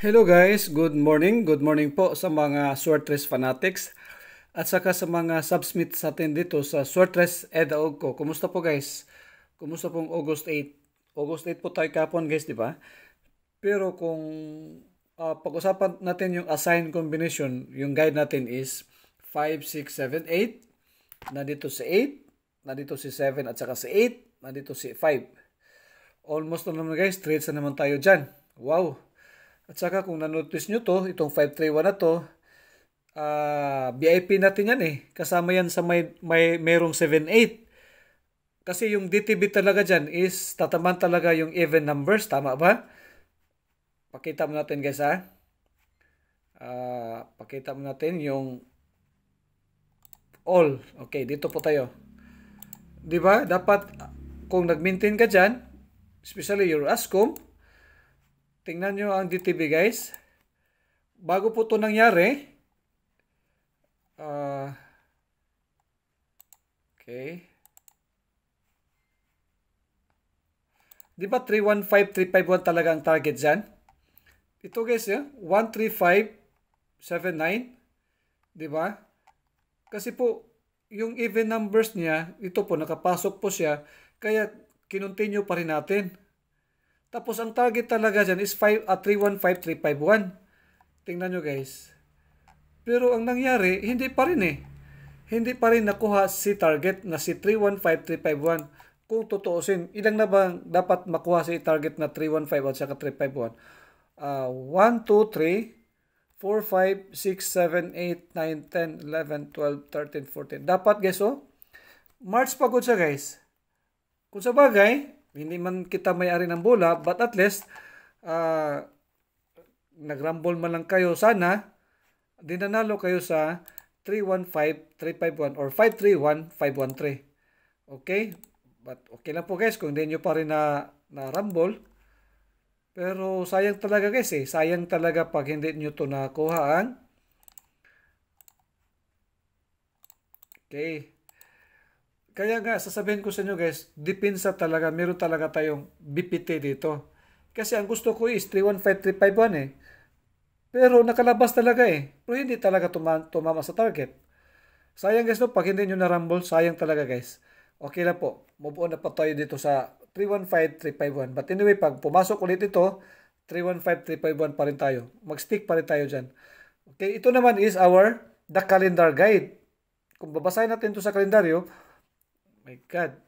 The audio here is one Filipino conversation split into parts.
Hello guys, good morning. Good morning po sa mga Swartres fanatics at saka sa mga subsmit sa atin dito sa Swartres Edaog ko. Kumusta po guys? Kumusta pong August 8? August 8 po tayo kapon guys, di ba? Pero kung uh, pag-usapan natin yung assigned combination, yung guide natin is 5, 6, 7, 8. Nandito si 8, nandito si 7 at saka si 8, nandito si 5. Almost na naman guys, trades na naman tayo dyan. Wow! At saka kung nanotice nyo to, itong 531 na to, uh, ah, VIP natin yan eh. Kasama yan sa may, may merong 78. Kasi yung DTB talaga dyan is tataman talaga yung even numbers. Tama ba? Pakita mo natin guys ha. Uh, pakita mo natin yung all. Okay, dito po tayo. 'Di ba? Dapat ah, kung nag-maintain ka diyan, especially your ASCOM, Tingnan nyo ang DTV guys. Bago po ito nangyari, uh, okay, Di ba 315, 351 talaga ang target dyan? Ito guys, eh, 13579. Di ba? Kasi po, yung even numbers niya, ito po, nakapasok po siya. Kaya, kinontinue pa rin natin. Tapos ang target talaga dyan is 5, uh, 315351. Tingnan nyo guys. Pero ang nangyari, hindi pa rin eh. Hindi pa rin nakuha si target na si 315351 kung tutuusin, ilang na bang dapat makuha si target na 315 at saka 351? Uh, 1, 2, 3, 4, 5, 6, 7, 8, 9, 10, 11, 12, 13, 14. Dapat guys, oh. March pa good siya guys. Kung sa bagay, hindi man kita may-ari ng bola, but at least, uh, nagrumble man lang kayo. Sana, dinanalo kayo sa 315-351 or 531-513. Okay? But okay lang po guys kung hindi nyo pa rin na, na rumble. Pero sayang talaga guys eh. Sayang talaga pag hindi nyo to nakuha ang. Okay. Kaya nga, sasabihin ko sa inyo guys, dipinsa talaga, meron talaga tayong BPT dito. Kasi ang gusto ko is 315351 eh. Pero nakalabas talaga eh. Pero hindi talaga tumama sa target. Sayang guys no, pag hindi nyo na-rumble, sayang talaga guys. Okay na po, move on na po tayo dito sa 315351. But anyway, pag pumasok ulit ito, 315351 pa rin tayo. Mag-stick pa rin tayo dyan. Okay, ito naman is our the calendar guide. Kung babasahin natin ito sa kalendaryo, my god.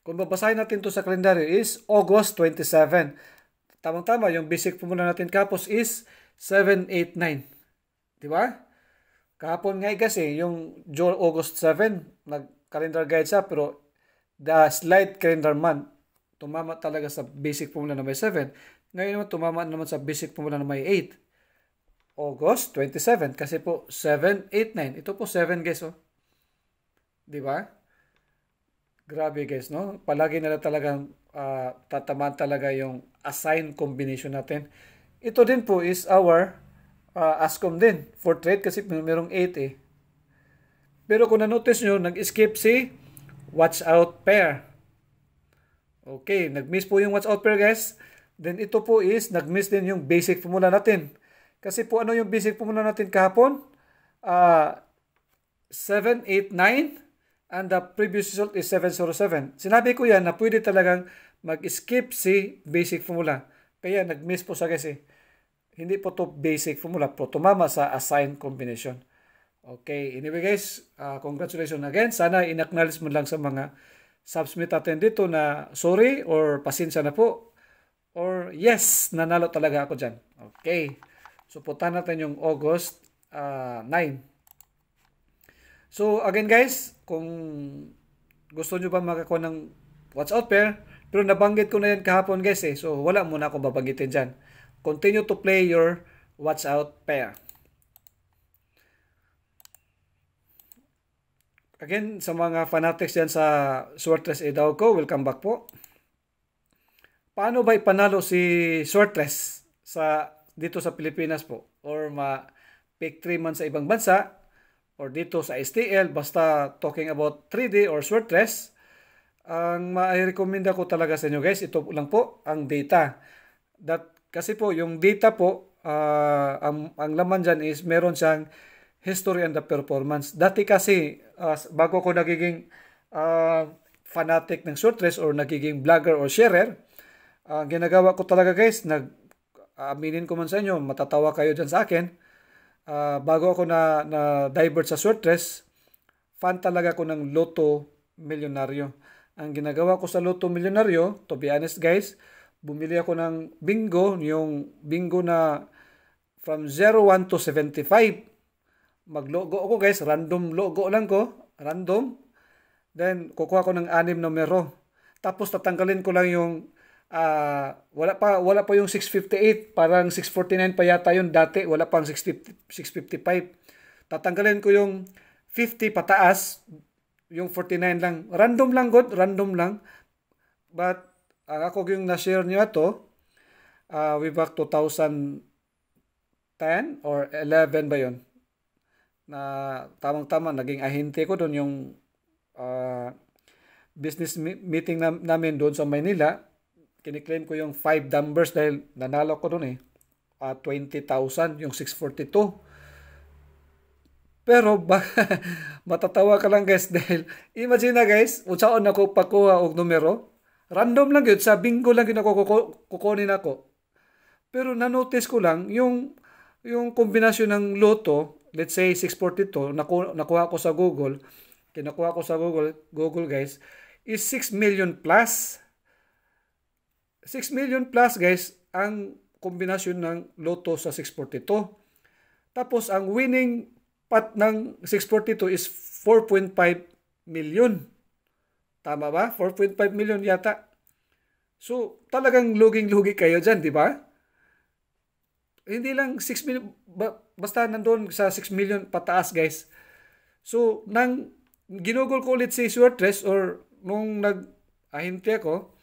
Kung babasahin natin to sa kalendaryo is August 27. Tamang-tama, yung basic formula natin kapos is 789. Di ba? Kahapon nga eh kasi, yung August 7, nag-calendar guide siya, pero the slide calendar month, tumama talaga sa basic formula na may 7. Ngayon naman, tumama naman sa basic formula na may 8. August 27 kasi po 7, 8, 9. Ito po 7 guys oh. 'Di ba? Grabe guys no. Palagi na talaga uh, ah, tatamaan talaga yung assign combination natin. Ito din po is our uh, ASCOM din for trade kasi merong 8 eh. Pero kung na-notice nyo, nag-skip si watch out pair. Okay, nag-miss po yung watch out pair guys. Then ito po is nag-miss din yung basic formula natin kasi po ano yung basic po muna natin kahapon? Uh, ah, 789 and the previous result is 707. Sinabi ko yan na pwede talagang mag-skip si basic formula. Kaya nag-miss po sa guys eh. Hindi po to basic formula. Po tumama sa assigned combination. Okay, anyway guys, uh, congratulations again. Sana in-acknowledge mo lang sa mga submit natin dito na sorry or pasensya na po or yes, nanalo talaga ako dyan. Okay. So, punta natin yung August uh, ah, 9. So, again guys, kung gusto nyo pa makakuha ng what's out pair, pero nabanggit ko na yan kahapon guys eh. So, wala muna akong babanggitin dyan. Continue to play your what's out pair. Again, sa mga fanatics dyan sa Swartres Idauco, welcome back po. Paano ba ipanalo si Swartres sa dito sa Pilipinas po or ma-pick 3 months sa ibang bansa or dito sa STL basta talking about 3D or short dress ang ma recommend ko talaga sa inyo guys ito lang po ang data that kasi po yung data po uh, ang, ang laman dyan is meron siyang history and the performance dati kasi uh, bago ko nagiging uh, fanatic ng short dress or nagiging vlogger or sharer ang uh, ginagawa ko talaga guys nag aminin ko man sa inyo, matatawa kayo dyan sa akin, uh, bago ako na, na divert sa shortrest, fan talaga ako ng Lotto Milyonaryo. Ang ginagawa ko sa Lotto Milyonaryo, to be honest guys, bumili ako ng bingo, yung bingo na from 01 to 75. Maglogo ako guys, random logo lang ko, random. Then, kukuha ko ng anim numero. Tapos, tatanggalin ko lang yung uh, wala pa wala pa yung 658, parang 649 pa yata yun dati, wala pang 60, 655. Tatanggalin ko yung 50 pataas, yung 49 lang. Random lang god, random lang. But ang uh, ako yung na-share niyo ato uh, way back 2010 or 11 ba yon na tamang-tama naging ahente ko doon yung uh, business meeting na, namin doon sa Maynila kiniklaim ko yung 5 numbers dahil nanalo ko dun eh. Uh, ah, 20,000 yung 642. Pero ba, matatawa ka lang guys dahil imagine na guys, utsaon ako pakuha og numero. Random lang yun, sa bingo lang yun ako kukunin ako. Pero nanotice ko lang yung yung kombinasyon ng loto, let's say 642, naku, nakuha ko sa Google, kinakuha ko sa Google, Google guys, is 6 million plus. 6 million plus guys ang kombinasyon ng loto sa 642. Tapos ang winning pot ng 642 is 4.5 million. Tama ba? 4.5 million yata. So, talagang luging-lugi kayo dyan, di ba? Hindi lang 6 million, basta nandoon sa 6 million pataas, guys. So, nang ginugol ko ulit si Swertres or nung nag-ahinte ako,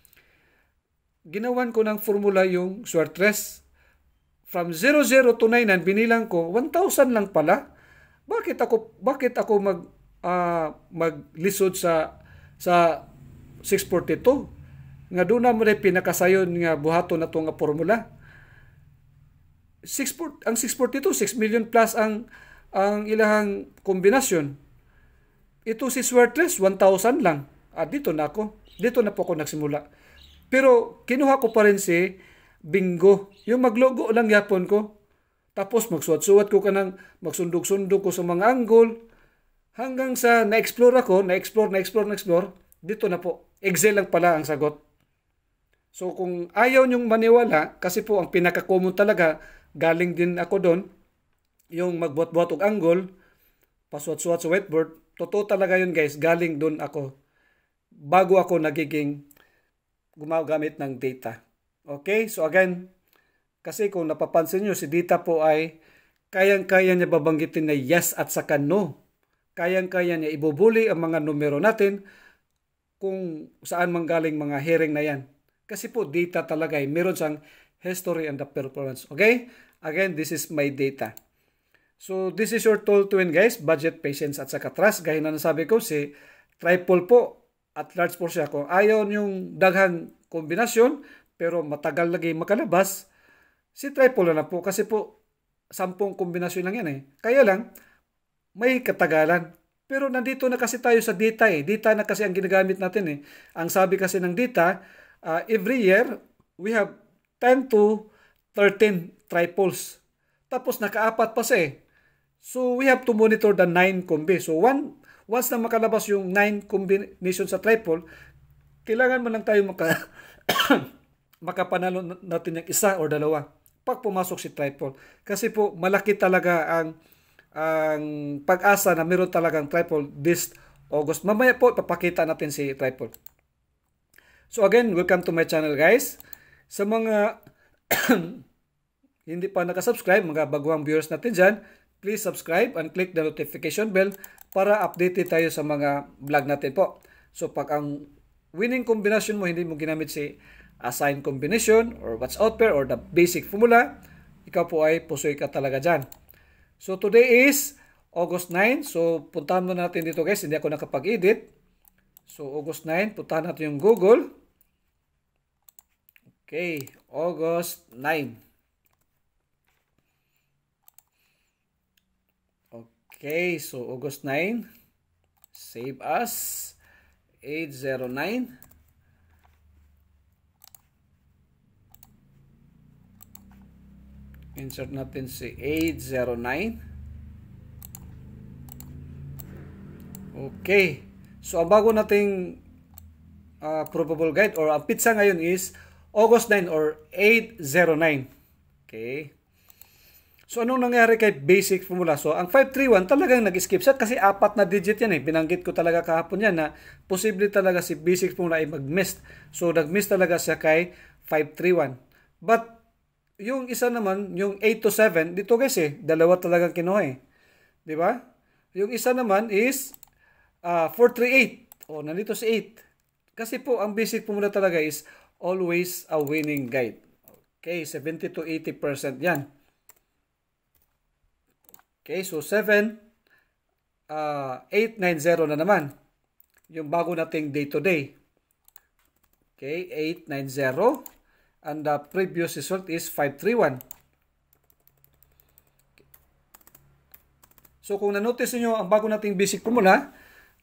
ginawan ko ng formula yung Suartres. From 00 to 99, binilang ko, 1,000 lang pala. Bakit ako, bakit ako mag, uh, maglisod sa, sa 642? Nga doon na rin pinakasayon nga buhato na itong formula. 6, ang 642, 6 million plus ang, ang ilahang kombinasyon. Ito si Suertres, 1,000 lang. At ah, dito na ako. Dito na po ako nagsimula. Pero kinuha ko pa rin si Bingo. Yung maglogo lang yapon ko. Tapos magsuwat-suwat ko kanang magsundog-sundog ko sa mga angle. Hanggang sa na-explore ako, na-explore, na-explore, na-explore. Dito na po. Excel lang pala ang sagot. So kung ayaw nyong maniwala, kasi po ang pinaka-common talaga, galing din ako doon, yung magbuhat-buhat og angle, pasuot-suot sa whiteboard, totoo talaga yun guys, galing doon ako. Bago ako nagiging gumagamit ng data. Okay? So again, kasi kung napapansin nyo, si data po ay kayang-kaya niya babanggitin na yes at saka no. Kayang-kaya niya ibubuli ang mga numero natin kung saan manggaling mga hearing na yan. Kasi po data talaga ay eh. meron siyang history and the performance. Okay? Again, this is my data. So this is your tool to win guys. Budget, patience at saka trust. Gaya na nasabi ko si Triple po at large portion ako. Ayon yung daghang kombinasyon, pero matagal lagi makalabas, si triple na, po kasi po sampung kombinasyon lang yan eh. Kaya lang, may katagalan. Pero nandito na kasi tayo sa data eh. Data na kasi ang ginagamit natin eh. Ang sabi kasi ng data, uh, every year, we have 10 to 13 triples. Tapos nakaapat pa siya eh. So we have to monitor the 9 combi. So 1 once na makalabas yung 9 combination sa triple, kailangan man lang tayo maka makapanalo natin yung isa or dalawa pag pumasok si triple. Kasi po, malaki talaga ang ang pag-asa na meron talagang triple this August. Mamaya po, papakita natin si triple. So again, welcome to my channel guys. Sa mga hindi pa nakasubscribe, mga baguang viewers natin dyan, please subscribe and click the notification bell para updated tayo sa mga vlog natin po. So pag ang winning combination mo hindi mo ginamit si assigned combination or what's out pair or the basic formula, ikaw po ay pusoy ka talaga dyan. So today is August 9. So puntahan mo natin dito guys. Hindi ako nakapag-edit. So August 9. Puntahan natin yung Google. Okay. August 9. Okay, so August 9, save us, 809. Insert natin si 809. Okay. So, ang bago nating uh, probable guide or ang pizza ngayon is August 9 or 809. Okay. So anong nangyari kay basic formula? So ang 531 talagang nag-skip set kasi apat na digit yan eh. Binanggit ko talaga kahapon yan na posible talaga si basic formula ay mag-miss. So nag-miss talaga siya kay 531. But yung isa naman, yung 8 to 7, dito guys eh, dalawa talagang kinuha eh. Di ba? Yung isa naman is uh, 438. O, nandito si 8. Kasi po, ang basic formula talaga is always a winning guide. Okay, 70 to 80% yan. Okay, so 7, uh, 890 na naman. Yung bago nating day-to-day. -day. Okay, 890. And the previous result is 531. So kung nanotice niyo ang bago nating basic formula,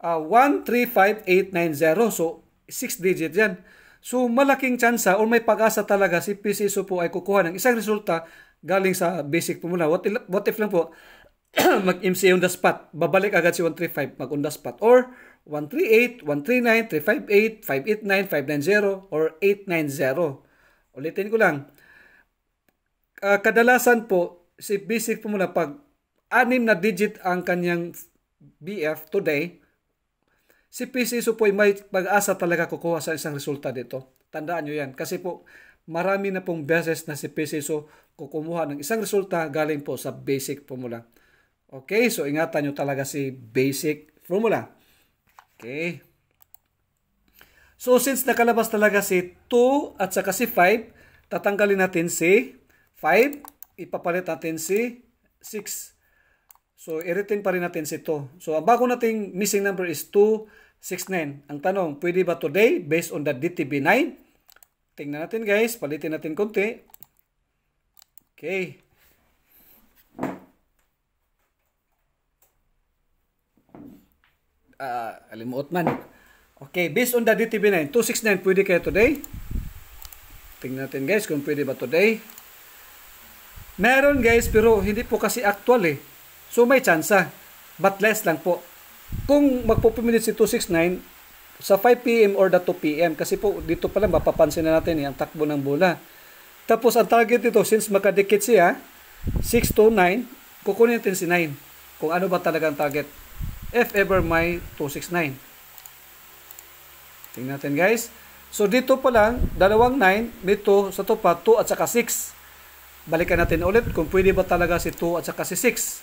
uh, 135890. So 6 digit yan. So malaking tsansa ah, or may pag-asa talaga si PCSO po ay kukuha ng isang resulta galing sa basic formula. What if, what if lang po, mag-MC on the spot. Babalik agad si 135 mag on the spot. Or 138, 139, 358, 589, 590, or 890. Ulitin ko lang. Uh, kadalasan po, si basic po muna pag anim na digit ang kanyang BF today, si PC po ay may pag-asa talaga kukuha sa isang resulta dito. Tandaan nyo yan. Kasi po, marami na pong beses na si PC so kukumuha ng isang resulta galing po sa basic po muna. Okay, so ingatan nyo talaga si basic formula. Okay. So since nakalabas talaga si 2 at saka si 5, tatanggalin natin si 5, ipapalit natin si 6. So i-retain pa rin natin si 2. So ang bago nating missing number is 269. Ang tanong, pwede ba today based on the DTB 9? Tingnan natin guys, palitin natin konti. Okay. uh, alimuot man. Okay, based on the DTB9, 269 pwede kaya today. Tingnan natin guys kung pwede ba today. Meron guys pero hindi po kasi actual eh. So may chance but less lang po. Kung magpupumilit si 269 sa 5pm or the 2pm kasi po dito pa lang mapapansin na natin eh, ang takbo ng bola. Tapos ang target dito since makadikit siya 629, to kukunin natin si 9 kung ano ba talaga ang target if ever may 269. Tingnan natin guys. So dito pa lang, dalawang 9, 2 sa to 2 at saka 6. Balikan natin ulit kung pwede ba talaga si 2 at saka si 6.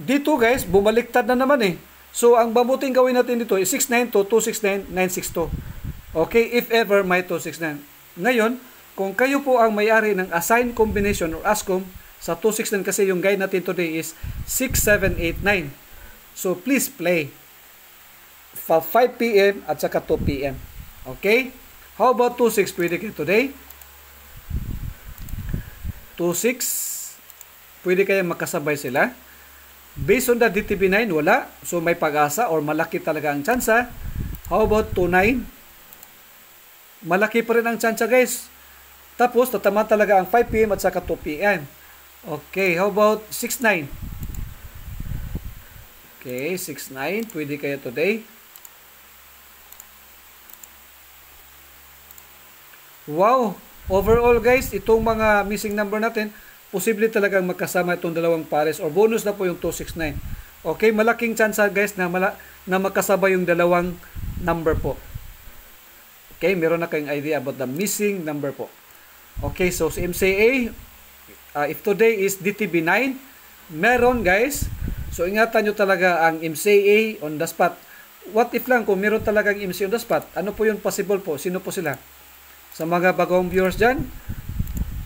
Dito guys, bumaliktad na naman eh. So ang babuting gawin natin dito is 692, 269, 962. Okay, if ever may 269. Ngayon, kung kayo po ang may-ari ng assigned combination or ASCOM, sa 269 kasi yung guide natin today is 6789. So please play. From 5 p.m. at saka 2 p.m. Okay? How about 26 pwede kayo today? 26 pwede kayo makasabay sila. Based on the DTB9, wala. So may pag-asa or malaki talaga ang tsansa. How about 29? Malaki pa rin ang tsansa guys. Tapos tatama talaga ang 5 p.m. at saka 2 p.m. Okay, how about 6-9? Okay, 6-9. Pwede kayo today. Wow! Overall guys, itong mga missing number natin, posible talagang magkasama itong dalawang pares or bonus na po yung 269. Okay, malaking chance ah, guys na, mala na magkasama yung dalawang number po. Okay, meron na kayong idea about the missing number po. Okay, so sa MCA, uh, if today is DTB 9, meron guys. So ingatan nyo talaga ang MCA on the spot. What if lang kung meron talaga talagang MCA on the spot, ano po yun possible po? Sino po sila? Sa mga bagong viewers dyan,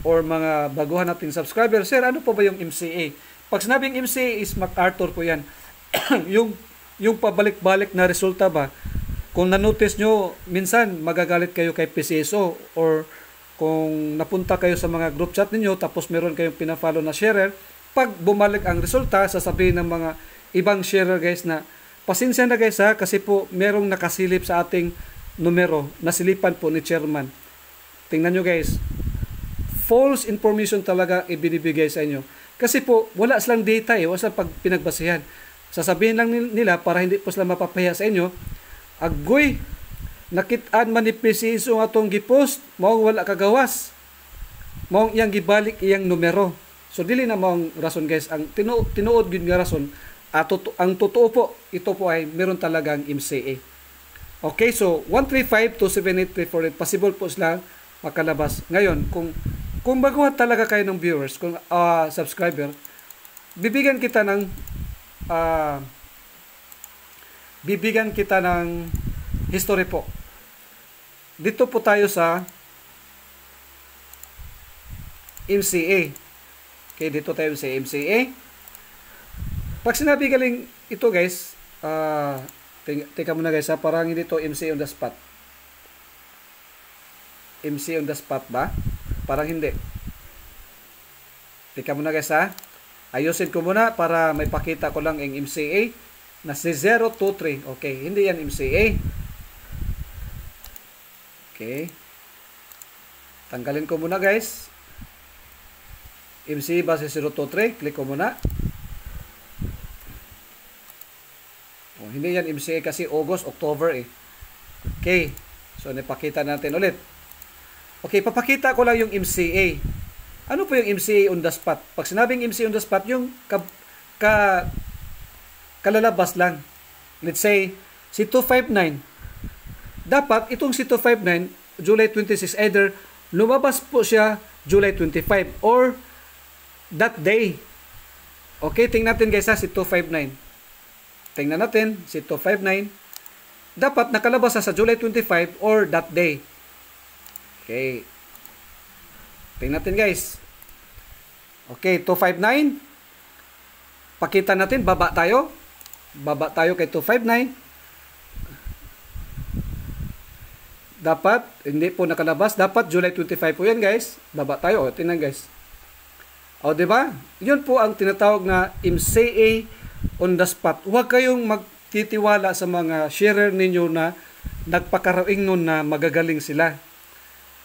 or mga baguhan nating subscribers, Sir, ano po ba yung MCA? Pag sinabing MCA is MacArthur po yan. yung, yung pabalik-balik na resulta ba? Kung nanotice nyo, minsan magagalit kayo kay PCSO or kung napunta kayo sa mga group chat ninyo tapos meron kayong pinafollow na sharer, pag bumalik ang resulta, sasabihin ng mga ibang sharer guys na pasensya na guys ha kasi po merong nakasilip sa ating numero, nasilipan po ni chairman. Tingnan nyo guys, false information talaga ibinibigay sa inyo. Kasi po wala silang data eh, wala silang pag pinagbasihan. Sasabihin lang nila para hindi po sila mapapahiya sa inyo, agoy, nakitaan manipis si iso nga tong gipost mao wala kagawas mao iyang gibalik iyang numero so dili na mao rason guys ang tinuod tinuod gyud nga rason ato ah, ang totoo po ito po ay meron talagang MCA okay so 135 to 7838 possible po sila makalabas ngayon kung kung baguhan talaga kayo ng viewers kung uh, subscriber bibigyan kita ng uh, bibigyan kita ng history po dito po tayo sa MCA. Okay, dito tayo sa MCA. Pag sinabi galing ito guys, uh, ah, teka muna guys ha, parang hindi to MCA on the spot. MCA on the spot ba? Parang hindi. Teka muna guys ha. Ayusin ko muna para may pakita ko lang ang MCA na si 023. Okay, hindi yan MCA. Okay. Tanggalin ko muna guys. MC base 023. Click ko muna. Oh, hindi yan MC kasi August, October eh. Okay. So, napakita natin ulit. Okay, papakita ko lang yung MCA. Ano po yung MCA on the spot? Pag sinabing MCA on the spot, yung ka, ka, kalalabas lang. Let's say, si 259, dapat itong si 259, July 26, either lumabas po siya July 25 or that day. Okay, tingnan natin guys ha, si 259. Tingnan natin si 259. Dapat nakalabas sa July 25 or that day. Okay. Tingnan natin guys. Okay, 259. Pakita natin, baba tayo. Baba tayo kay 259. Dapat, hindi po nakalabas. Dapat July 25 po yan guys. Baba tayo. O, tinan guys. O, ba? Diba? Yun po ang tinatawag na MCA on the spot. Huwag kayong magtitiwala sa mga sharer ninyo na nagpakaraing nun na magagaling sila.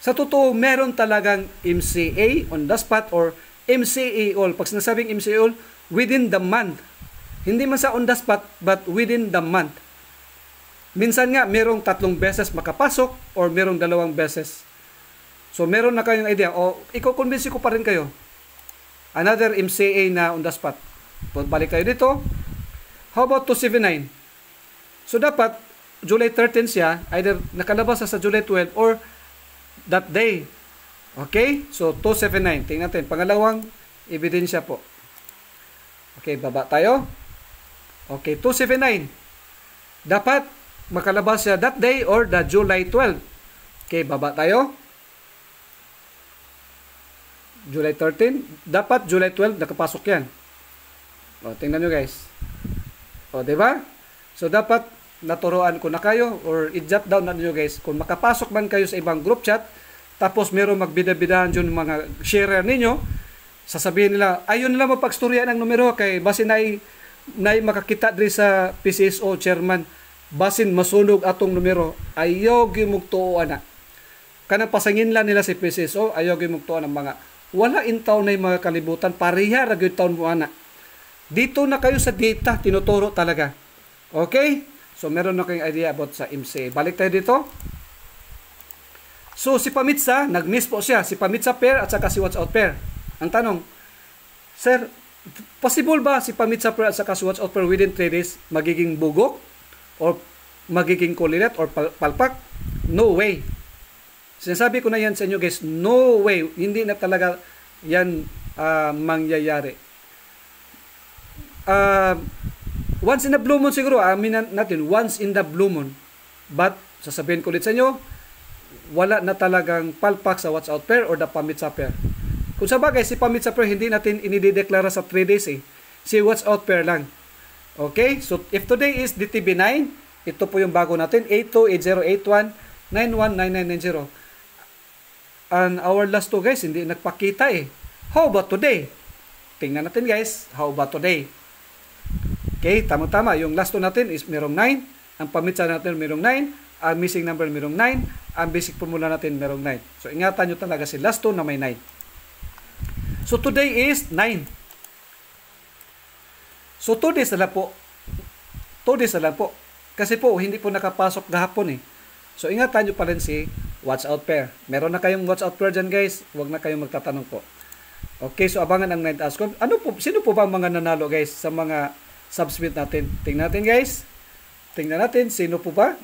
Sa totoo, meron talagang MCA on the spot or MCA all. Pag sinasabing MCA all, within the month. Hindi man sa on the spot, but within the month. Minsan nga, merong tatlong beses makapasok or merong dalawang beses. So, meron na kayong idea. O, iko-convince ko pa rin kayo. Another MCA na on the spot. Balik tayo dito. How about 279? So, dapat, July 13 siya, either nakalabas sa July 12 or that day. Okay? So, 279. Tingnan natin. Pangalawang ebidensya po. Okay, baba tayo. Okay, 279. Dapat, makalabas siya that day or the July 12. Okay, baba tayo. July 13. Dapat July 12 nakapasok yan. O, tingnan nyo guys. O, ba? Diba? So, dapat naturoan ko na kayo or i-jot down na nyo guys. Kung makapasok man kayo sa ibang group chat, tapos merong magbidabidahan yung mga sharer ninyo, sasabihin nila, ayun nila mapagstorya ang numero kay base na, na makakita diri sa PCSO chairman basin masunog atong numero ayaw gimugtuo ana kanang pasangin lang nila si PCSO ayaw gimugtuo ang mga wala in taon na mga kalibutan pareha ra gyud taon mo ana dito na kayo sa data tinuturo talaga okay so meron na kayong idea about sa MCA balik tayo dito So si Pamitsa, nagmiss po siya. Si Pamitsa pair at saka si Watch Out pair. Ang tanong, Sir, possible ba si Pamitsa pair at saka si Watch Out pair within 3 days magiging bugok? or magiging kulilat or pal- palpak? No way. Sinasabi ko na yan sa inyo guys, no way. Hindi na talaga yan uh, mangyayari. Uh, once in a blue moon siguro, amin natin, once in the blue moon. But, sasabihin ko ulit sa inyo, wala na talagang palpak sa watch out pair or the pamit sa pair. Kung sa bagay, si pamit sa pair, hindi natin inideklara sa 3 days eh. Si watch out pair lang. Okay? So, if today is DTB9, ito po yung bago natin, 828081919990. And our last two guys, hindi nagpakita eh. How about today? Tingnan natin guys, how about today? Okay, tama-tama. Yung last two natin is merong 9. Ang pamitsa natin merong 9. Ang missing number merong 9. Ang basic formula natin merong 9. So, ingatan nyo talaga si last two na may 9. So, today is 9. So, two days na lang po. Two days na lang po. Kasi po, hindi po nakapasok gahapon eh. So, ingatan nyo pa rin si watch out pair. Meron na kayong watch out pair dyan guys. Huwag na kayong magtatanong po. Okay, so abangan ang 9th ask. Ano po, sino po ba ang mga nanalo guys sa mga subsmit natin? Tingnan natin guys. Tingnan natin, sino po ba?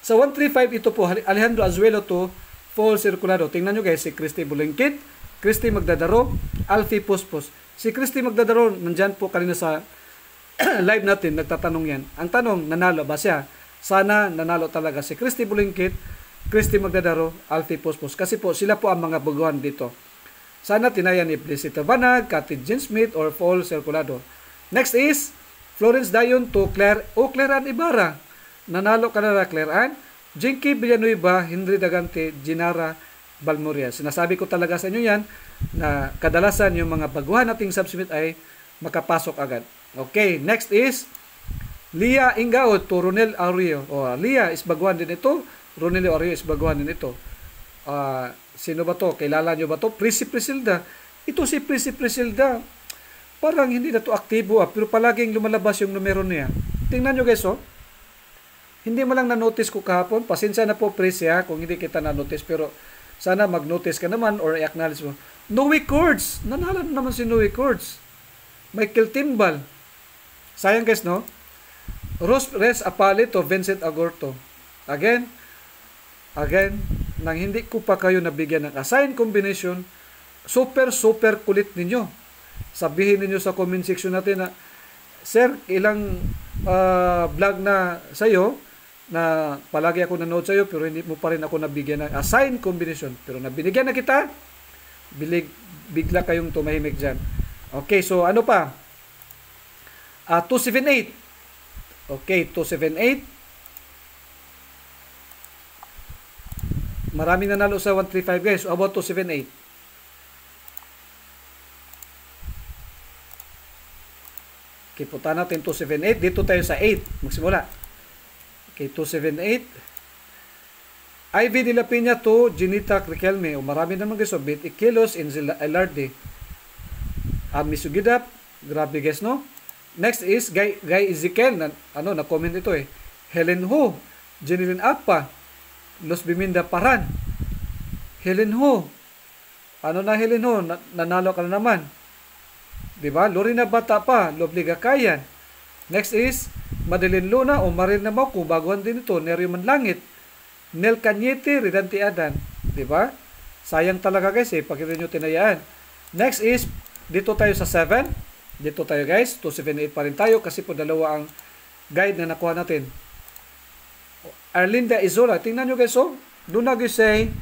Sa so, 135, ito po, Alejandro Azuelo to Paul Circulado. Tingnan nyo guys, si Christy Bulengkit, Christy Magdadaro, Alfie Puspos. Si Christy Magdadaro, nandyan po kanina sa live natin, nagtatanong yan. Ang tanong, nanalo ba siya? Sana nanalo talaga si Christy Bulingkit, Christy Magdadaro, Alfie Puspos. Kasi po, sila po ang mga baguhan dito. Sana tinayan ni Felicita Banag, Cathy Jean Smith, or Paul Circulado. Next is, Florence Dayon to Claire o Claire Ibarra. Nanalo ka na Claire Ann, Jinky Villanueva, Henry Dagante, Ginara, balmorhea. Sinasabi ko talaga sa inyo yan na kadalasan yung mga baguhan nating subsmith ay makapasok agad. Okay, next is Lia Ingaod to Ronel Arroyo. O, oh, Lia is baguhan din ito. Ronel Arroyo is baguhan din ito. Uh, sino ba to? Kilala nyo ba to? Prissy Prisilda. Ito si Prissy Prisilda. Parang hindi na to aktibo ah, pero palaging lumalabas yung numero niya. Tingnan nyo guys oh. Hindi mo lang na-notice ko kahapon. Pasensya na po Prissy ha, ah, kung hindi kita na-notice. Pero sana mag-notice ka naman or i-acknowledge mo. Noe Cords! Nanalo naman si Noe Cords. Michael Timbal. Sayang guys, no? Ros Res Apalito, Vincent Agorto. Again, again, nang hindi ko pa kayo nabigyan ng assign combination, super, super kulit ninyo. Sabihin ninyo sa comment section natin na, Sir, ilang uh, vlog na sa'yo, na palagi ako nanood sa iyo pero hindi mo pa rin ako nabigyan ng assigned combination pero nabinigyan na kita bilig bigla kayong tumahimik diyan okay so ano pa uh, ah, 278 okay 278 maraming nanalo sa 135 guys about 278 Kiputan natin 278. Dito tayo sa 8. Magsimula kay 278. Ivy de la to Genita Riquelme. O marami naman guys. Bit Iquilos in Elarde. Ah, Misugidap. Grabe guys, no? Next is Guy, Guy Ezekiel. Na, ano, na-comment ito eh. Helen Ho. Jenilyn Apa. Los Biminda Paran. Helen Ho. Ano na Helen Ho? Na, nanalo ka na naman. Diba? Lorena Bata pa. Lobliga Kayan. Next is Madeline Luna o marin na Marina Mauco, baguhan din ito, Neryo Manlangit, Nel Cañete, Ridanti Adan. ba? Sayang talaga guys eh, pakita nyo tinayaan. Next is, dito tayo sa 7. Dito tayo guys, 278 pa rin tayo kasi po dalawa ang guide na nakuha natin. Arlinda Izola, tingnan nyo guys oh, doon na guys say,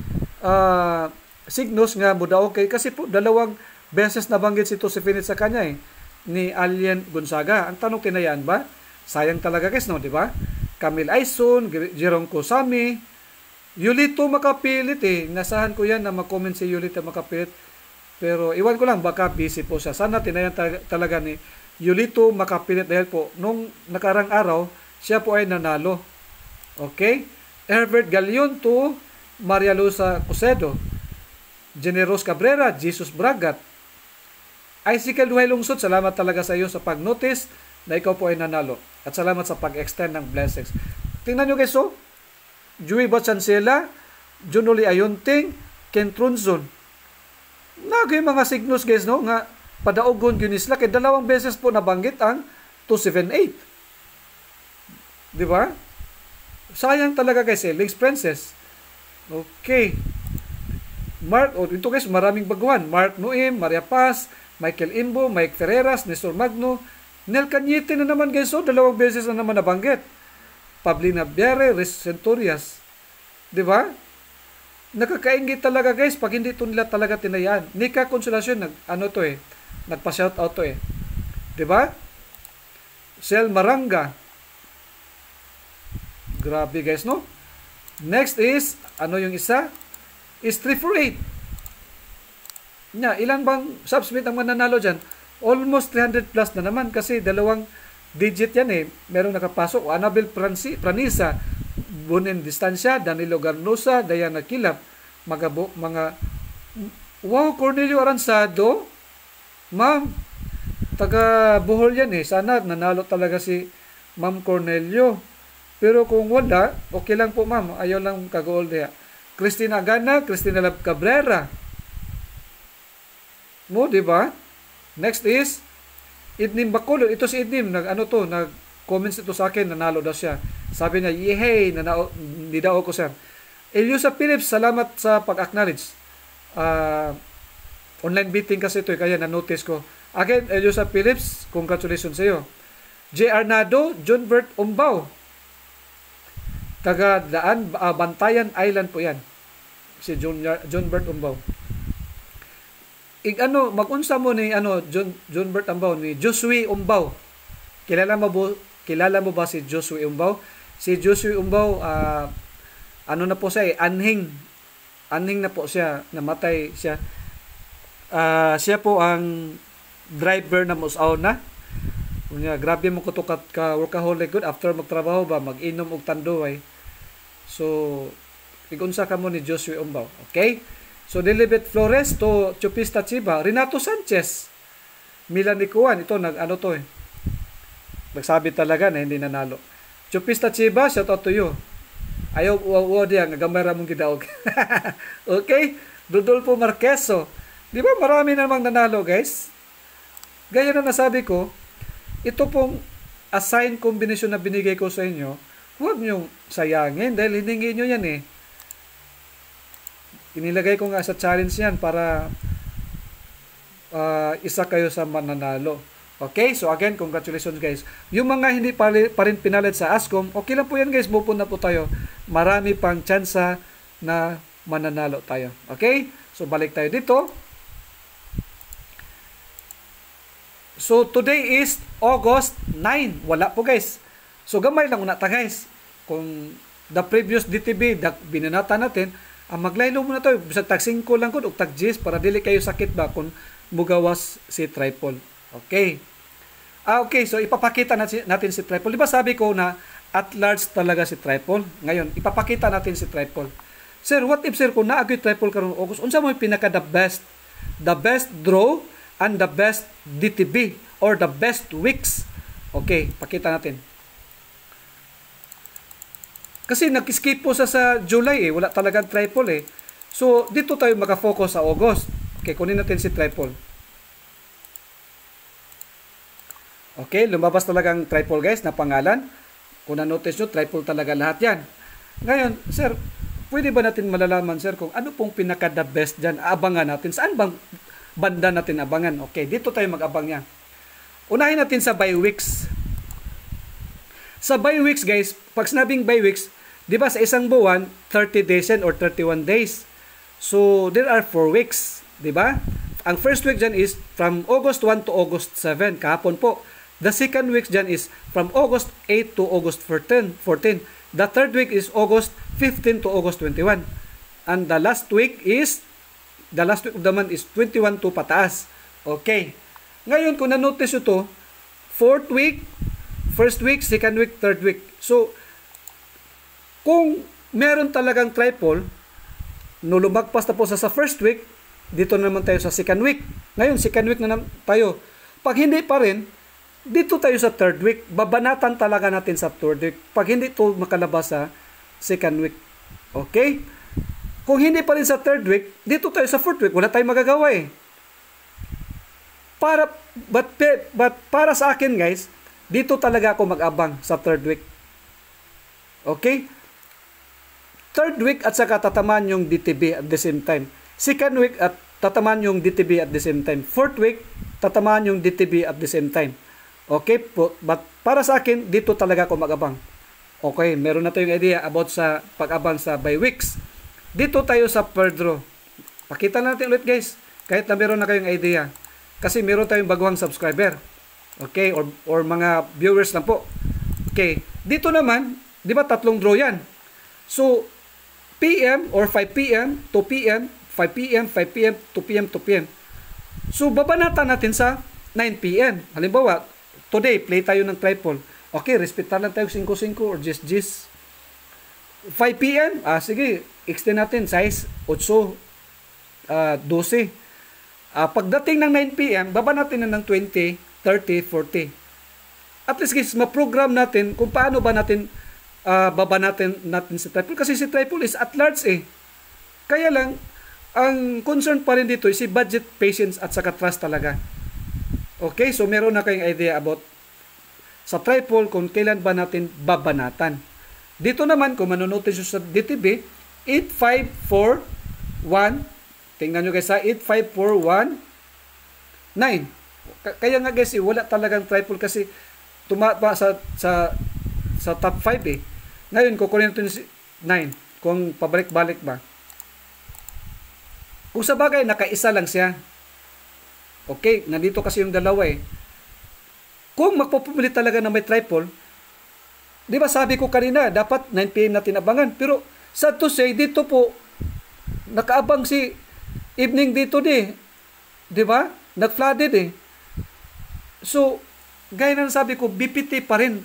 uh, ah, Signos nga muda okay kasi po dalawang beses nabanggit si Tusifinit sa kanya eh, ni Alien Gonzaga. Ang tanong tinayaan ba? Sayang talaga guys, no? Di ba? Camille Aison, Jerome Kusami, Yulito makapilit eh. Nasahan ko yan na mag-comment si Yulito makapilit. Pero iwan ko lang, baka busy po siya. Sana tinayan talaga ni Yulito makapilit dahil po nung nakarang araw, siya po ay nanalo. Okay? Herbert Galion to Maria Luisa Cusedo. Generos Cabrera, Jesus Bragat. Icicle Duhay Lungsod, salamat talaga sa iyo sa pag-notice na ikaw po ay nanalo. At salamat sa pag-extend ng blessings. Tingnan nyo guys, oh. Joey Bochancela, Junuli Ayunting, Ken Trunson. Nagay mga signals guys, no? Nga, padaugon yun isla. Kaya dalawang beses po nabanggit ang 278. Di ba? Sayang talaga guys eh. Links Princess. Okay. Mark, oh, ito guys, maraming baguhan. Mark Nuim, Maria Paz, Michael Imbo, Mike Ferreras, Nestor Magno, Nel Nelkanyete na naman guys, oh, dalawang beses na naman nabanggit. Pablina Biere, Riz Centurias. Di ba? Nakakaingit talaga guys pag hindi ito nila talaga tinayaan. Nika Consolacion, nag, ano to eh, nagpa-shout out to eh. Di ba? Sel Maranga. Grabe guys, no? Next is, ano yung isa? Is 348. Nya, ilan bang subsmit ang mananalo dyan? almost 300 plus na naman kasi dalawang digit yan eh. Merong nakapasok. Anabel Pransi, Pranisa, Bonin Distansya, Danilo Garnosa, Diana Kilap, mga, mga wow, Cornelio Aransado, ma'am, taga Bohol yan eh. Sana nanalo talaga si Ma'am Cornelio. Pero kung wala, okay lang po ma'am. Ayaw lang kagool niya. Christina Gana, Christina Lab Cabrera. Mo, di ba? Next is, Idnim Bakulod. Ito si Idnim, nag, ano to, nag-comments ito sa akin, nanalo daw siya. Sabi niya, yehey, nanao, nidao ko sir. Eliusa Phillips, salamat sa pag-acknowledge. Uh, online meeting kasi ito, eh, kaya na-notice ko. Again, Eliusa Phillips, congratulations sa iyo. J. Arnado, John Bert Umbao. Taga Daan, uh, ah, Bantayan Island po yan. Si John, John Bert Umbao ig ano magunsa mo ni ano John John Bert Ambaw ni Josue Umbaw. Kilala mo bo, kilala mo ba si Josue Umbaw? Si Josue Umbaw uh, ano na po siya, eh, anhing anhing na po siya, namatay siya. Uh, siya po ang driver na musaw na. Unya, grabe mo kutukat ka workaholic good after magtrabaho ba mag-inom og tanduway. So, igunsa ka mo ni Josue Umbaw. Okay? So Lilibet Flores to Chupista Chiba, Renato Sanchez, Milan Nicuan, ito nag ano to eh. Nagsabi talaga na hindi nanalo. Chupista Chiba, shout out to you. Ayaw uwa-uwa diya, nga gidaog. okay? Dudolfo Marqueso. Di ba marami namang nanalo guys? Gaya na nasabi ko, ito pong assigned combination na binigay ko sa inyo, huwag nyo sayangin dahil hiningi nyo yan eh. Inilagay ko nga sa challenge yan para uh, isa kayo sa mananalo. Okay, so again, congratulations guys. Yung mga hindi pa, pa rin pinalit sa ASCOM, okay lang po yan guys, bupo na po tayo. Marami pang tsansa na mananalo tayo. Okay, so balik tayo dito. So today is August 9. Wala po guys. So gamay lang una ta guys. Kung the previous DTB, the binanata natin, ah, maglaylo muna na to bisag tag 5 lang kun og tag 10 para dili kayo sakit ba kun mugawas si triple okay ah okay so ipapakita natin, natin si triple di ba sabi ko na at large talaga si triple ngayon ipapakita natin si triple sir what if sir kun naa gyud triple karon August unsa mo pinaka the best the best draw and the best DTB or the best weeks okay pakita natin kasi nag skip po sa sa July eh. Wala talagang triple eh. So, dito tayo maka-focus sa August. Okay, kunin natin si triple. Okay, lumabas talagang triple guys na pangalan. Kung na-notice nyo, triple talaga lahat yan. Ngayon, sir, pwede ba natin malalaman, sir, kung ano pong pinaka-the best dyan? Abangan natin. Saan bang banda natin abangan? Okay, dito tayo mag-abang yan. Unahin natin sa by weeks. Sa by weeks, guys, pag sinabing by weeks, Di ba sa isang buwan, 30 days yan or 31 days. So, there are 4 weeks. Di ba? Ang first week dyan is from August 1 to August 7, kahapon po. The second week dyan is from August 8 to August 14. 14. The third week is August 15 to August 21. And the last week is, the last week of the month is 21 to pataas. Okay. Ngayon, kung na-notice nyo to, fourth week, first week, second week, third week. So, kung meron talagang triple, no lumagpas na po sa, sa first week, dito naman tayo sa second week. Ngayon, second week na tayo. Pag hindi pa rin, dito tayo sa third week. Babanatan talaga natin sa third week. Pag hindi ito makalabas sa second week. Okay? Kung hindi pa rin sa third week, dito tayo sa fourth week. Wala tayong magagawa eh. Para, but, but para sa akin guys, dito talaga ako mag-abang sa third week. Okay? third week at saka tataman yung DTB at the same time. Second week at tataman yung DTB at the same time. Fourth week, tataman yung DTB at the same time. Okay po, but para sa akin, dito talaga ako mag-abang. Okay, meron na tayong idea about sa pag-abang sa by weeks. Dito tayo sa Pedro. Pakita natin ulit guys, kahit na meron na kayong idea. Kasi meron tayong baguhang subscriber. Okay, or, or mga viewers lang po. Okay, dito naman, di ba tatlong draw yan? So, p.m. or 5 p.m., 2 p.m., 5 p.m., 5 p.m., to p.m., to p.m. So, babanatan natin sa 9 p.m. Halimbawa, today, play tayo ng triple. Okay, respetar lang tayo 5-5 or just just 5 p.m. Ah, sige, extend natin size 8, uh, 12. Ah, pagdating ng 9 p.m., baba natin na ng 20, 30, 40. At least guys, ma-program natin kung paano ba natin uh, baba natin, natin si Tripol kasi si Tripol is at large eh. Kaya lang, ang concern pa rin dito is si budget, patience at saka trust talaga. Okay, so meron na kayong idea about sa Tripol kung kailan ba natin babanatan. Dito naman, kung manonotice sa DTB, 8541, tingnan nyo guys ha, 85419. Kaya nga guys, eh, wala talagang Tripol kasi tumapa sa, sa sa top 5 eh. Ngayon, kukunin natin si 9 kung pabalik-balik ba. Kung sa bagay, nakaisa lang siya. Okay, nandito kasi yung dalawa eh. Kung magpupumili talaga na may triple, di ba sabi ko kanina, dapat 9pm natin abangan. Pero sad to say, dito po, nakaabang si evening dito di. Di ba? Nag-flooded eh. So, gaya na sabi ko, BPT pa rin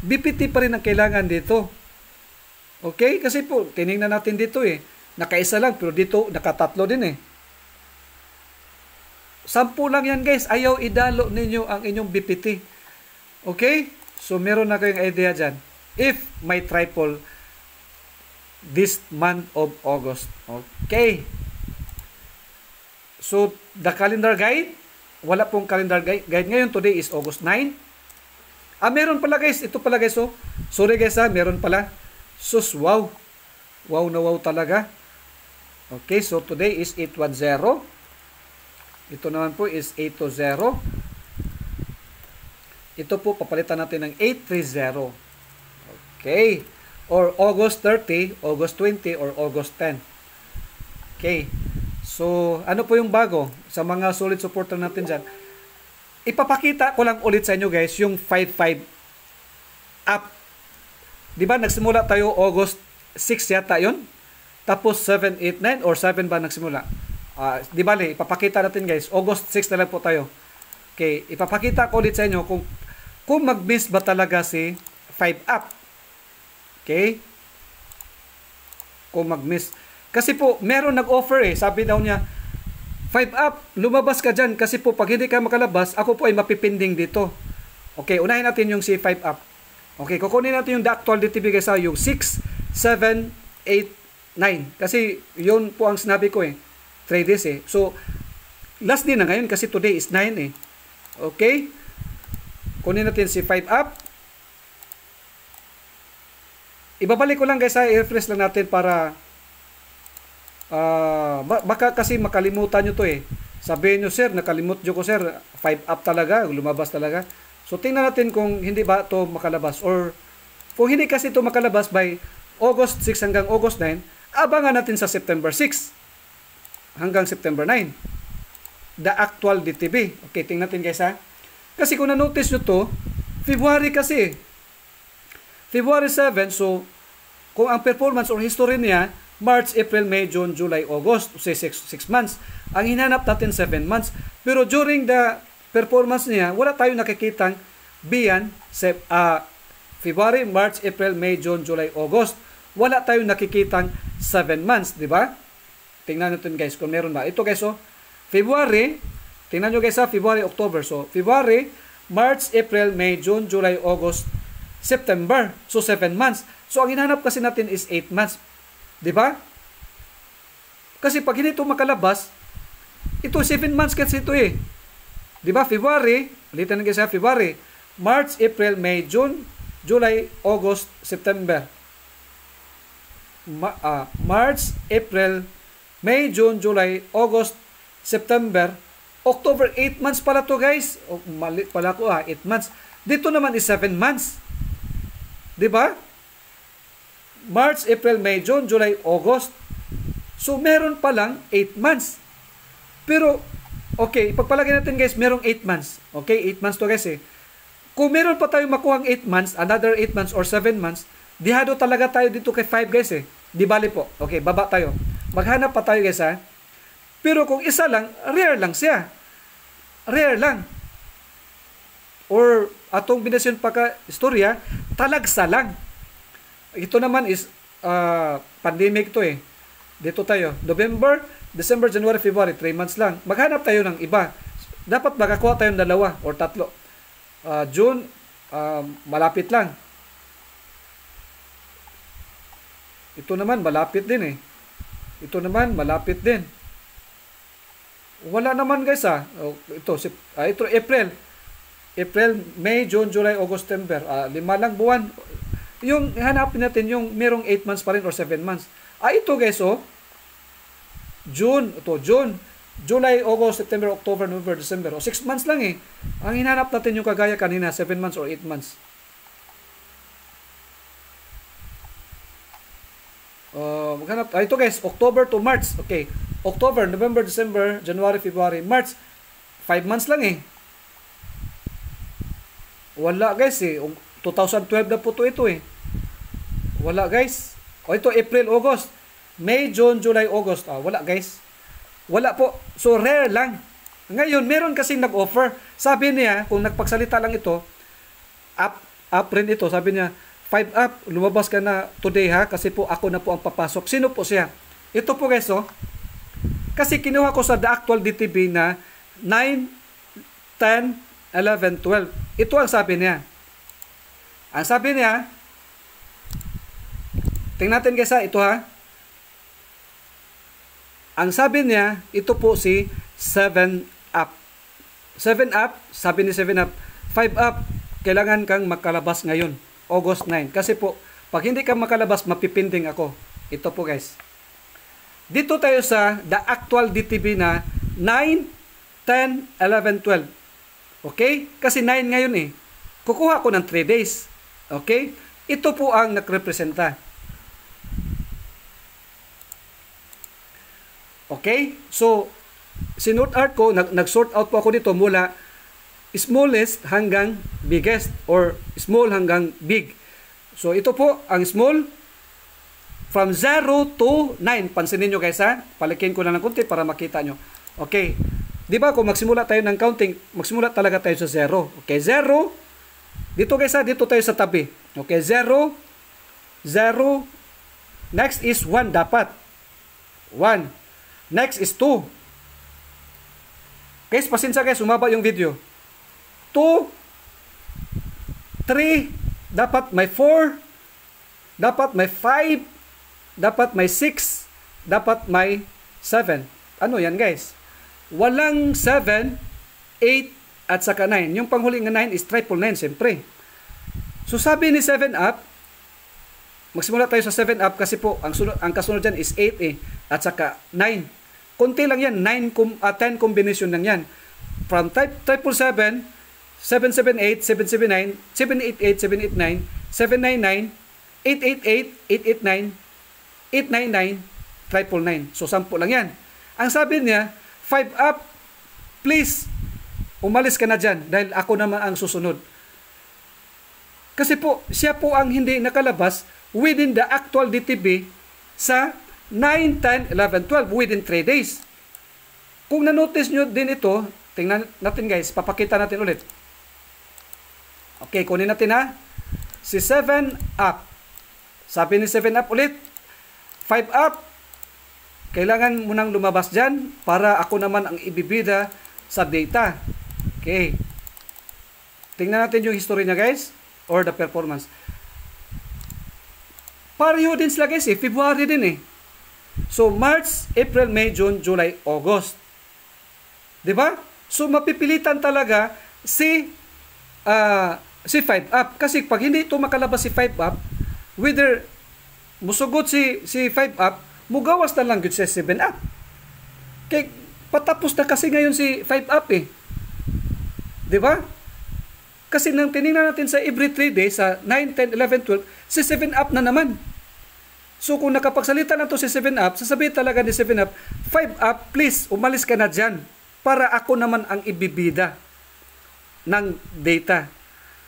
BPT pa rin ang kailangan dito. Okay? Kasi po, tinignan natin dito eh. Nakaisa lang, pero dito nakatatlo din eh. Sampu lang yan guys. Ayaw idalo ninyo ang inyong BPT. Okay? So, meron na kayong idea dyan. If my triple this month of August. Okay. So, the calendar guide, wala pong calendar guide. Ngayon, today is August 9. Ah, meron pala guys. Ito pala guys, oh. Sorry guys ha, ah. meron pala. Sus, wow. Wow na wow talaga. Okay, so today is 810. Ito naman po is 820. Ito po, papalitan natin ng 830. Okay. Or August 30, August 20, or August 10. Okay. So, ano po yung bago sa mga solid supporter natin dyan? ipapakita ko lang ulit sa inyo guys yung 5-5 up. Di ba nagsimula tayo August 6 yata yun? Tapos 7, 8, 9 or 7 ba nagsimula? Uh, di ba ipapakita natin guys. August 6 na lang po tayo. Okay, ipapakita ko ulit sa inyo kung kung mag-miss ba talaga si 5 up. Okay? Kung mag-miss. Kasi po, meron nag-offer eh. Sabi daw niya, Five up, lumabas ka dyan kasi po pag hindi ka makalabas, ako po ay mapipinding dito. Okay, unahin natin yung C5 up. Okay, kukunin natin yung the actual dito bigay sa yung 6, 7, 8, 9. Kasi yun po ang sinabi ko eh. 3 days eh. So, last day na ngayon kasi today is 9 eh. Okay? Kunin natin si 5 up. Ibabalik ko lang guys ha, ah, i-refresh lang natin para uh, baka kasi makalimutan nyo to eh. Sabihin nyo sir, nakalimut nyo ko sir, 5 up talaga, lumabas talaga. So tingnan natin kung hindi ba to makalabas or kung hindi kasi to makalabas by August 6 hanggang August 9, abangan natin sa September 6 hanggang September 9. The actual DTB. Okay, tingnan natin guys ha. Kasi kung na-notice nyo to, February kasi. February 7, so kung ang performance or history niya March, April, May, June, July, August, say 6, months. Ang hinanap natin 7 months. Pero during the performance niya, wala tayong nakikitang biyan sa uh, February, March, April, May, June, July, August. Wala tayong nakikitang 7 months, di ba? Tingnan natin guys kung meron ba. Ito guys, oh, February, tingnan nyo guys sa ah, February, October. So, February, March, April, May, June, July, August, September. So, 7 months. So, ang hinahanap kasi natin is 8 months. Di ba? Kasi pag hindi ito makalabas, ito 7 months kasi ito eh. Di ba? February, ulitan na kasi February, March, April, May, June, July, August, September. Ma- uh, March, April, May, June, July, August, September, October, 8 months pala to guys. O, oh, mali pala ko ah, 8 months. Dito naman is 7 months. Di ba? March, April, May, June, July, August. So, meron pa lang 8 months. Pero, okay, pagpalagay natin guys, merong 8 months. Okay, 8 months to guys eh. Kung meron pa tayo makuha 8 months, another 8 months or 7 months, dihado talaga tayo dito kay 5 guys eh. Di bali po. Okay, baba tayo. Maghanap pa tayo guys ha. Pero kung isa lang, rare lang siya. Rare lang. Or atong binasyon pa ka istorya, talagsa lang. Ito naman is uh, pandemic to eh. Dito tayo. November, December, January, February. 3 months lang. Maghanap tayo ng iba. Dapat makakuha tayong dalawa or tatlo. Uh, June, uh, malapit lang. Ito naman, malapit din eh. Ito naman, malapit din. Wala naman guys ah. Oh, ito, si, ah, ito April. April, May, June, July, August, September. Ah, lima lang buwan yung hanapin natin yung merong 8 months pa rin or 7 months. Ah, ito guys, oh. June, ito, June. July, August, September, October, November, December. oh, 6 months lang eh. Ang hinanap natin yung kagaya kanina, 7 months or 8 months. Uh, maghanap, ah, ito guys, October to March. Okay. October, November, December, January, February, March. 5 months lang eh. Wala guys eh. 2012 na po to ito eh. Wala guys. O ito April, August. May, June, July, August. Ah, wala guys. Wala po. So rare lang. Ngayon, meron kasi nag-offer. Sabi niya, kung nagpagsalita lang ito, up, up rin ito. Sabi niya, 5 up, lumabas ka na today ha, kasi po ako na po ang papasok. Sino po siya? Ito po guys, oh. Kasi kinuha ko sa The Actual DTV na 9, 10, 11, 12. Ito ang sabi niya. Ang sabi niya, Tingnan natin guys ha, ito ha. Ang sabi niya, ito po si 7 up. 7 up, sabi ni 7 up, 5 up, kailangan kang makalabas ngayon, August 9. Kasi po, pag hindi ka makalabas, mapipinding ako. Ito po guys. Dito tayo sa the actual DTB na 9, 10, 11, 12. Okay? Kasi 9 ngayon eh. Kukuha ko ng 3 days. Okay? Ito po ang nagrepresenta. Okay? So, sinort Art ko, nag, sort out po ako dito mula smallest hanggang biggest or small hanggang big. So, ito po ang small from 0 to 9. Pansinin nyo guys ha. Palikin ko na ng konti para makita nyo. Okay. Di ba kung magsimula tayo ng counting, magsimula talaga tayo sa 0. Okay, 0. Dito guys ha, dito tayo sa tabi. Okay, 0. 0. Next is 1 dapat. 1. Next is 2. Guys, pasinsa guys, umaba yung video. 2, 3, dapat may 4, dapat may 5, dapat may 6, dapat may 7. Ano yan guys? Walang 7, 8, at saka 9. Yung panghuli nga 9 is triple 9, siyempre. So sabi ni 7 up, magsimula tayo sa 7 up kasi po ang sunod ang kasunod diyan is 8 eh at saka 9. Konti lang yan, 9 com, uh, ah, 10 combination lang yan. From type 777, 778, 779, 788, 789, 799, 888, 889, 899, 999. So, 10 lang yan. Ang sabi niya, 5 up, please, umalis ka na dyan dahil ako naman ang susunod. Kasi po, siya po ang hindi nakalabas within the actual DTB sa 9, 10, 11, 12 within 3 days. Kung na-notice nyo din ito, tingnan natin guys, papakita natin ulit. Okay, kunin natin ha. Si 7 up. Sabi ni 7 up ulit. 5 up. Kailangan munang lumabas dyan para ako naman ang ibibida sa data. Okay. Tingnan natin yung history niya guys or the performance. Pareho din sila guys eh. February din eh. So, March, April, May, June, July, August. Di ba? So, mapipilitan talaga si uh, si 5-up. Kasi pag hindi ito makalabas si 5-up, whether musugot si si 5-up, mugawas na lang si 7-up. Kay patapos na kasi ngayon si 5-up eh. Di ba? Kasi nang tinignan natin sa every 3 days, sa 9, 10, 11, 12, si 7-up na naman. So kung nakapagsalita na to si 7up, sasabihin talaga ni 7up, 5up, please, umalis ka na dyan para ako naman ang ibibida ng data.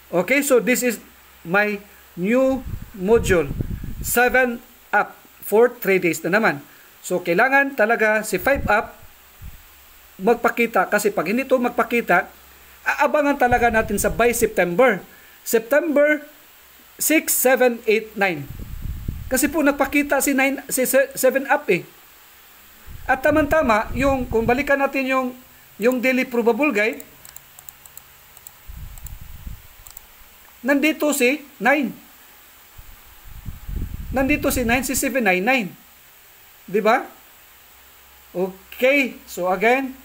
Okay, so this is my new module, 7up for 3 days na naman. So kailangan talaga si 5up magpakita kasi pag hindi to magpakita, aabangan talaga natin sa by September. September 6, 7, 8, 9. Kasi po nagpakita si 9 si 7 up eh. At tama-tama yung kung balikan natin yung yung daily probable guide nandito si 9. Nandito si 9 si 799. 'Di ba? Okay, so again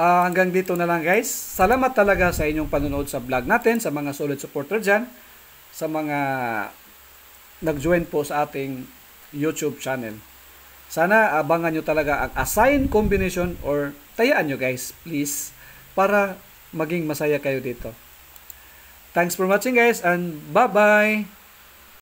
Uh, hanggang dito na lang guys. Salamat talaga sa inyong panonood sa vlog natin, sa mga solid supporter dyan, sa mga nag-join po sa ating YouTube channel. Sana abangan nyo talaga ang assign combination or tayaan nyo guys, please, para maging masaya kayo dito. Thanks for watching guys and bye-bye!